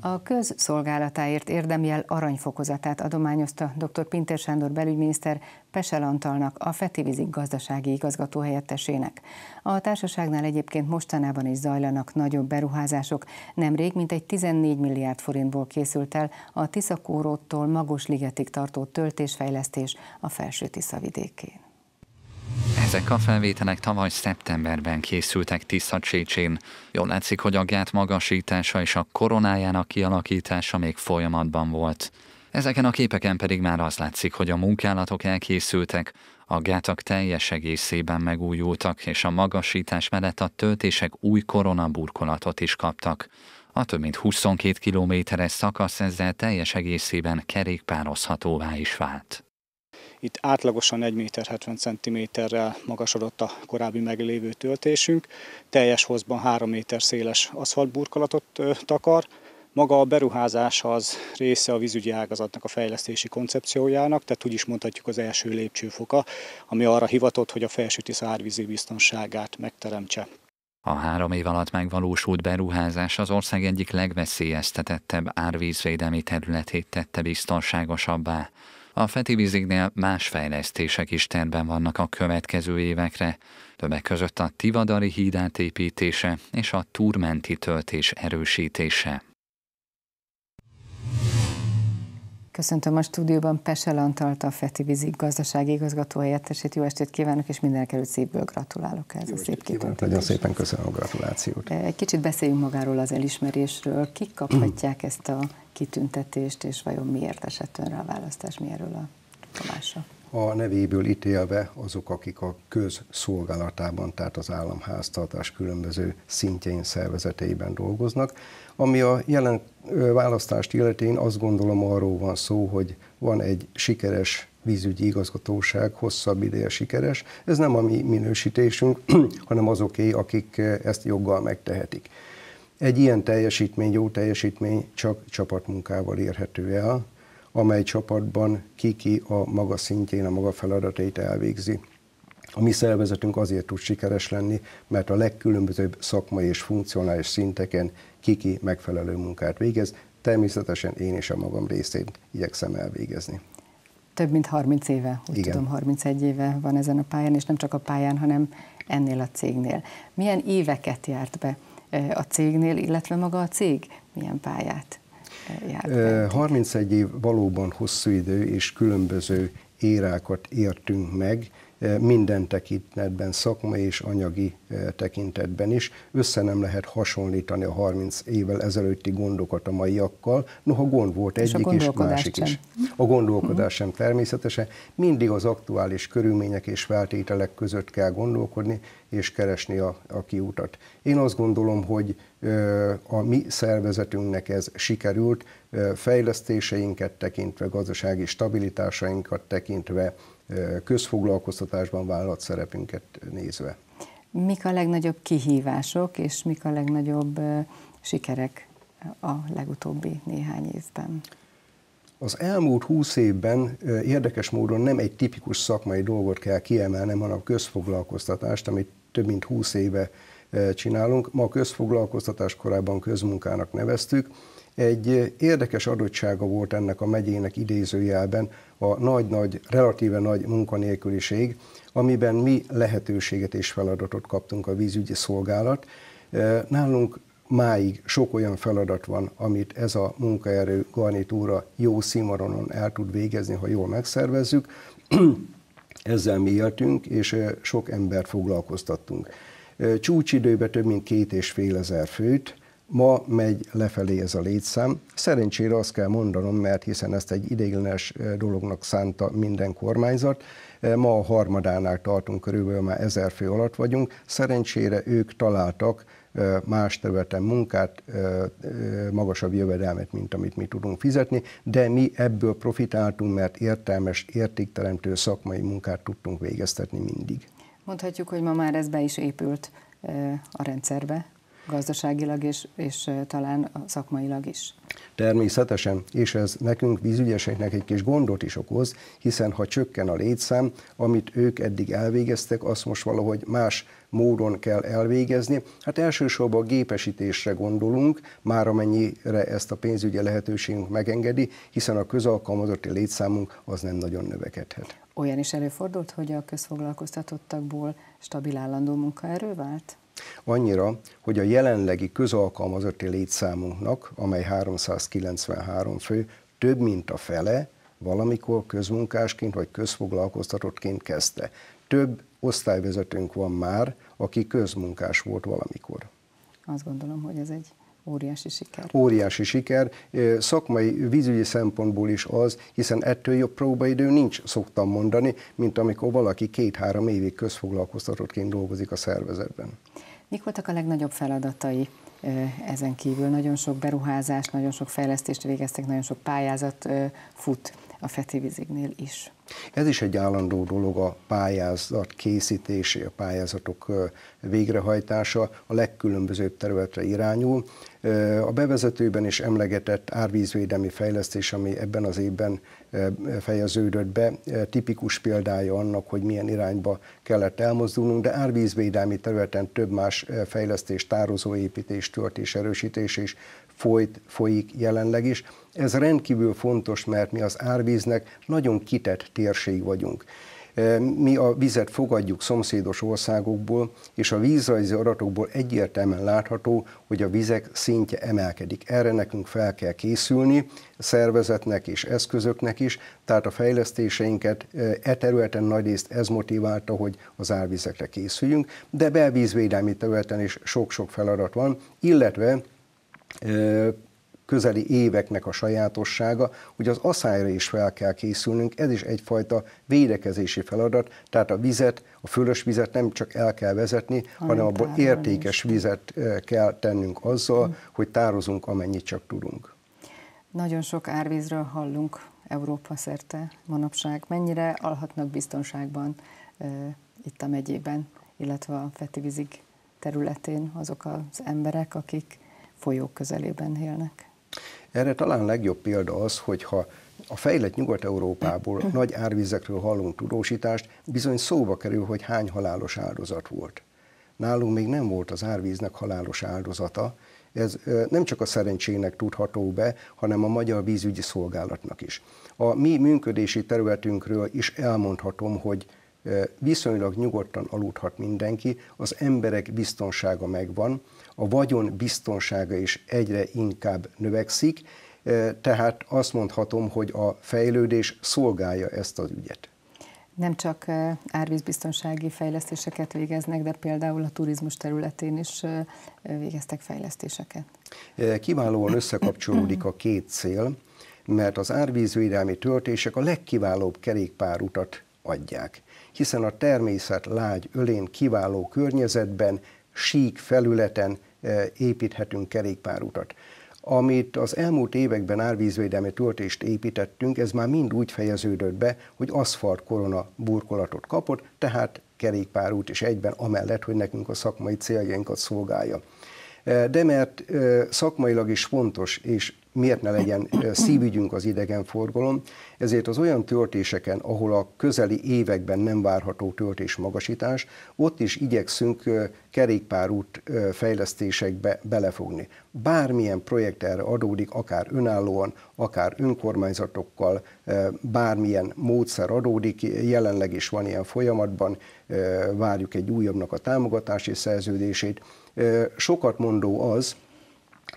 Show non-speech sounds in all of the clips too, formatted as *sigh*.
A közszolgálatáért érdemjel aranyfokozatát adományozta dr. Pintér Sándor belügyminiszter Pesel Antalnak, a Fetivizik gazdasági igazgató helyettesének. A társaságnál egyébként mostanában is zajlanak nagyobb beruházások. Nemrég egy 14 milliárd forintból készült el a Tiszakóróttól Magos ligetig tartó töltésfejlesztés a felső Tiszavidékén. Ezek a felvételek tavaly szeptemberben készültek Tisza Csécsén. Jól látszik, hogy a gát magasítása és a koronájának kialakítása még folyamatban volt. Ezeken a képeken pedig már az látszik, hogy a munkálatok elkészültek, a gátak teljes egészében megújultak, és a magasítás mellett a töltések új koronaburkolatot is kaptak. A több mint 22 kilométeres szakasz ezzel teljes egészében kerékpározhatóvá is vált. Itt átlagosan 1 méter 70 cm-rel magasodott a korábbi meglévő töltésünk, teljes hozban 3 méter széles aszfaltburkolatot takar, maga a beruházás az része a vízügyi ágazatnak a fejlesztési koncepciójának, tehát úgy is mondhatjuk az első lépcsőfoka, ami arra hivatott, hogy a felső tiszárvízi biztonságát megteremtse. A három év alatt megvalósult beruházás az ország egyik legveszélyeztetettebb árvízvédelmi területét tette biztonságosabbá. A víziknél más fejlesztések is terben vannak a következő évekre, többek között a Tivadari híd átépítése és a túrmenti töltés erősítése. Köszöntöm a stúdióban Pesel Antalt, a Feti Vizik gazdasági igazgató helyettesét. Jó estét kívánok, és minden előtt szívből gratulálok ez Jó a szép kitüntetés. Nagyon szépen köszönöm a gratulációt. E, egy kicsit beszéljünk magáról az elismerésről. Kik kaphatják ezt a kitüntetést, és vajon miért esett önre a választás, mi erről a tomása? a nevéből ítélve azok, akik a közszolgálatában, tehát az államháztartás különböző szintjein, szervezeteiben dolgoznak. Ami a jelen választást illeti, én azt gondolom arról van szó, hogy van egy sikeres vízügyi igazgatóság, hosszabb ideje sikeres. Ez nem a mi minősítésünk, *clears throat* hanem azoké, akik ezt joggal megtehetik. Egy ilyen teljesítmény, jó teljesítmény csak csapatmunkával érhető el, amely csapatban kiki a maga szintjén a maga feladatait elvégzi. A mi szervezetünk azért tud sikeres lenni, mert a legkülönbözőbb szakmai és funkcionális szinteken kiki megfelelő munkát végez, természetesen én is a magam részét igyekszem elvégezni. Több mint 30 éve, úgy Igen. tudom, 31 éve van ezen a pályán, és nem csak a pályán, hanem ennél a cégnél. Milyen éveket járt be a cégnél, illetve maga a cég milyen pályát? járt. 31 év valóban hosszú idő, és különböző érákat értünk meg, E, minden tekintetben, szakmai és anyagi e, tekintetben is. Össze nem lehet hasonlítani a 30 évvel ezelőtti gondokat a maiakkal, noha gond volt és egyik és másik sem. is. Mhm. A gondolkodás sem természetesen. Mindig az aktuális körülmények és feltételek között kell gondolkodni, és keresni a, a kiutat. Én azt gondolom, hogy e, a mi szervezetünknek ez sikerült, fejlesztéseinket tekintve, gazdasági stabilitásainkat tekintve, közfoglalkoztatásban vállalt szerepünket nézve. Mik a legnagyobb kihívások, és mik a legnagyobb sikerek a legutóbbi néhány évben? Az elmúlt húsz évben érdekes módon nem egy tipikus szakmai dolgot kell kiemelnem, hanem a közfoglalkoztatást, amit több mint húsz éve csinálunk. Ma a közfoglalkoztatás korábban közmunkának neveztük, egy érdekes adottsága volt ennek a megyének idézőjelben a nagy-nagy, relatíve nagy munkanélküliség, amiben mi lehetőséget és feladatot kaptunk a vízügyi szolgálat. Nálunk máig sok olyan feladat van, amit ez a munkaerő garnitúra jó színvonalon el tud végezni, ha jól megszervezzük. *clears throat* Ezzel mi éltünk, és sok embert foglalkoztattunk. Csúcsidőben több mint két és fél ezer főt, Ma megy lefelé ez a létszám. Szerencsére azt kell mondanom, mert hiszen ezt egy ideiglenes eh, dolognak szánta minden kormányzat, eh, ma a harmadánál tartunk, körülbelül már ezer fő alatt vagyunk. Szerencsére ők találtak eh, más területen munkát, magasabb jövedelmet, mint amit mi tudunk fizetni, de mi ebből profitáltunk, mert értelmes, értékteremtő szakmai munkát tudtunk végeztetni mindig. Mondhatjuk, hogy ma már ez be is épült a rendszerbe gazdaságilag és, és talán szakmailag is. Természetesen, és ez nekünk vízügyeseknek egy kis gondot is okoz, hiszen ha csökken a létszám, amit ők eddig elvégeztek, azt most valahogy más módon kell elvégezni. Hát elsősorban a gépesítésre gondolunk, már amennyire ezt a pénzügyi lehetőségünk megengedi, hiszen a közalkalmazotti létszámunk az nem nagyon növekedhet. Olyan is előfordult, hogy a közfoglalkoztatottakból stabil állandó munkaerő vált? Annyira, hogy a jelenlegi közalkalmazotti létszámunknak, amely 393 fő, több mint a fele valamikor közmunkásként vagy közfoglalkoztatottként kezdte. Több osztályvezetőnk van már, aki közmunkás volt valamikor. Azt gondolom, hogy ez egy óriási siker. Óriási siker. Szakmai, vízügyi szempontból is az, hiszen ettől jobb próbaidő nincs, szoktam mondani, mint amikor valaki két-három évig közfoglalkoztatottként dolgozik a szervezetben. Mik voltak a legnagyobb feladatai ezen kívül? Nagyon sok beruházást, nagyon sok fejlesztést végeztek, nagyon sok pályázat fut a Fecivizignél is. Ez is egy állandó dolog a pályázat készítése, a pályázatok végrehajtása a legkülönbözőbb területre irányul. A bevezetőben is emlegetett árvízvédelmi fejlesztés, ami ebben az évben fejeződött be, tipikus példája annak, hogy milyen irányba kellett elmozdulnunk, de árvízvédelmi területen több más fejlesztés, tározóépítés, töltés, erősítés és folyt, folyik jelenleg is. Ez rendkívül fontos, mert mi az árvíznek nagyon kitett térség vagyunk. Mi a vizet fogadjuk szomszédos országokból, és a vízrajzi adatokból egyértelműen látható, hogy a vizek szintje emelkedik. Erre nekünk fel kell készülni, szervezetnek és eszközöknek is, tehát a fejlesztéseinket e területen nagyrészt ez motiválta, hogy az árvizekre készüljünk, de belvízvédelmi területen is sok-sok feladat van, illetve közeli éveknek a sajátossága, hogy az aszályra is fel kell készülnünk, ez is egyfajta védekezési feladat, tehát a vizet, a fölös vizet nem csak el kell vezetni, hanem, hanem abból értékes is. vizet kell tennünk azzal, hmm. hogy tározunk amennyit csak tudunk. Nagyon sok árvízről hallunk Európa szerte manapság. Mennyire alhatnak biztonságban e, itt a megyében, illetve a Fetivízig területén azok az emberek, akik folyók közelében élnek. Erre talán legjobb példa az, hogyha a fejlett Nyugat-Európából *clears throat* nagy árvizekről hallunk tudósítást, bizony szóba kerül, hogy hány halálos áldozat volt. Nálunk még nem volt az árvíznek halálos áldozata, ez nem csak a szerencsének tudható be, hanem a Magyar Vízügyi Szolgálatnak is. A mi működési területünkről is elmondhatom, hogy viszonylag nyugodtan aludhat mindenki, az emberek biztonsága megvan, a vagyon biztonsága is egyre inkább növekszik, tehát azt mondhatom, hogy a fejlődés szolgálja ezt az ügyet. Nem csak árvízbiztonsági fejlesztéseket végeznek, de például a turizmus területén is végeztek fejlesztéseket. Kiválóan összekapcsolódik a két cél, mert az árvízvédelmi töltések a legkiválóbb kerékpárutat adják hiszen a természet lágy ölén kiváló környezetben, sík felületen eh, építhetünk kerékpárutat. Amit az elmúlt években árvízvédelmi töltést építettünk, ez már mind úgy fejeződött be, hogy aszfalt korona burkolatot kapott, tehát kerékpárút is egyben, amellett, hogy nekünk a szakmai céljainkat szolgálja. Eh, de mert eh, szakmailag is fontos, és miért ne legyen szívügyünk az idegenforgalom, ezért az olyan töltéseken, ahol a közeli években nem várható töltés magasítás, ott is igyekszünk kerékpárút fejlesztésekbe belefogni. Bármilyen projekt erre adódik, akár önállóan, akár önkormányzatokkal, bármilyen módszer adódik, jelenleg is van ilyen folyamatban, várjuk egy újabbnak a támogatási szerződését. Sokat mondó az,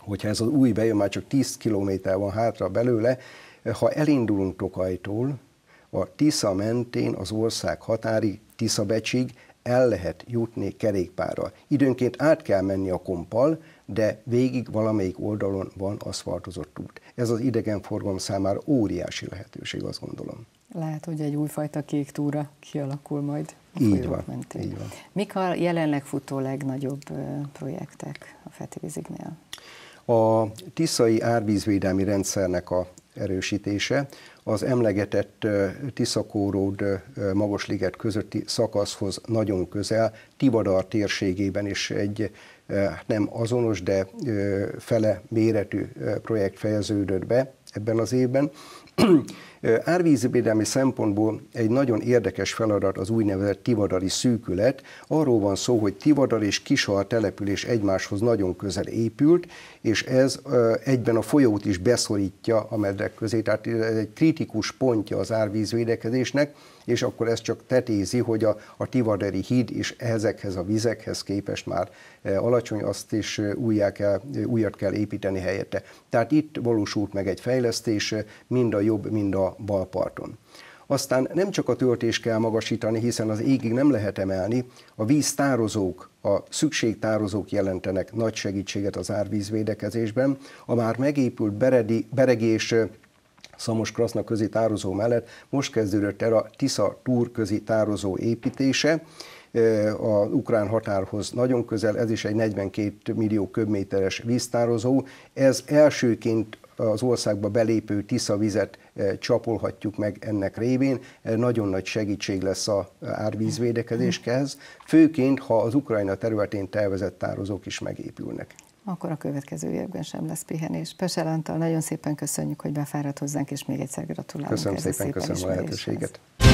hogyha ez az új bejön, már csak 10 kilométer van hátra belőle, ha elindulunk Tokajtól, a Tisza mentén az ország határi becsig el lehet jutni kerékpárral. Időnként át kell menni a kompal, de végig valamelyik oldalon van aszfaltozott út. Ez az idegenforgalom számára óriási lehetőség, azt gondolom. Lehet, hogy egy újfajta kék túra kialakul majd. Így van, mentén. így van. Mik a jelenleg futó legnagyobb projektek a Fetirizignél? A tiszai árvízvédelmi rendszernek a erősítése, az emlegetett Tiszakóród Magasliget közötti szakaszhoz nagyon közel, Tivadar térségében is egy nem azonos, de fele méretű projekt fejeződött be ebben az évben. Árvízvédelmi szempontból egy nagyon érdekes feladat az úgynevezett tivadari szűkület. Arról van szó, hogy Tivadar és Kisar település egymáshoz nagyon közel épült, és ez egyben a folyót is beszorítja a medrek közé, tehát ez egy kritikus pontja az árvízvédekezésnek, és akkor ez csak tetézi, hogy a, a Tivaderi híd is ezekhez a vizekhez képest már alacsony, azt is újjá kell, újat kell építeni helyette. Tehát itt valósult meg egy fejlesztés, mind a jobb, mind a bal parton. Aztán nem csak a töltés kell magasítani, hiszen az égig nem lehet emelni, a víztározók, a szükségtározók jelentenek nagy segítséget az árvízvédekezésben. A már megépült beredi, beregi és Szamos Kraszna közi tározó mellett most kezdődött el a Tisza Túr közi tározó építése, a ukrán határhoz nagyon közel, ez is egy 42 millió köbméteres víztározó. Ez elsőként az országba belépő tisza vizet eh, csapolhatjuk meg ennek révén. Eh, nagyon nagy segítség lesz a eh, árvízvédekezéshez, főként, ha az Ukrajna területén tervezett tározók is megépülnek akkor a következő évben sem lesz pihenés. Pesel Antal, nagyon szépen köszönjük, hogy befáradt hozzánk, és még egyszer gratulálunk. Köszönöm szépen, szépen köszönöm a lehetőséget. Ez.